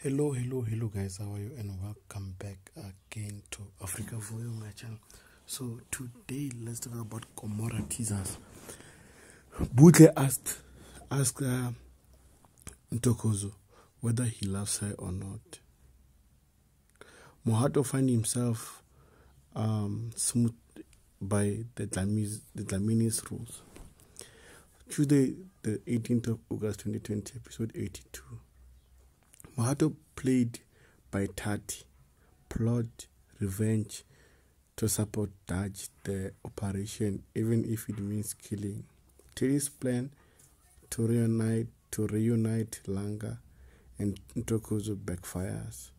hello hello hello guys how are you and welcome back again to africa for you my channel so today let's talk about Komora teasers butle asked asked uh, ntokozo whether he loves her or not mohato find himself um, by the Dlamis, the Dlamini's rules tuesday the 18th of august 2020 episode 82 Mohato played by Tati plot revenge to support Dutch the operation, even if it means killing. Teddy's plan to reunite to reunite Langa and Ntokozo backfires.